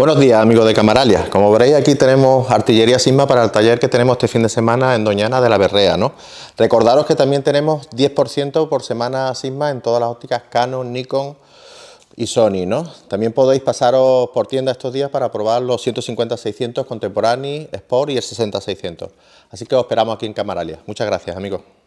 Buenos días amigos de Camaralia, como veréis aquí tenemos artillería Sigma para el taller que tenemos este fin de semana en Doñana de la Berrea. ¿no? Recordaros que también tenemos 10% por semana Sigma en todas las ópticas Canon, Nikon y Sony. ¿no? También podéis pasaros por tienda estos días para probar los 150-600 Contemporary, Sport y el 60-600. Así que os esperamos aquí en Camaralia. Muchas gracias amigos.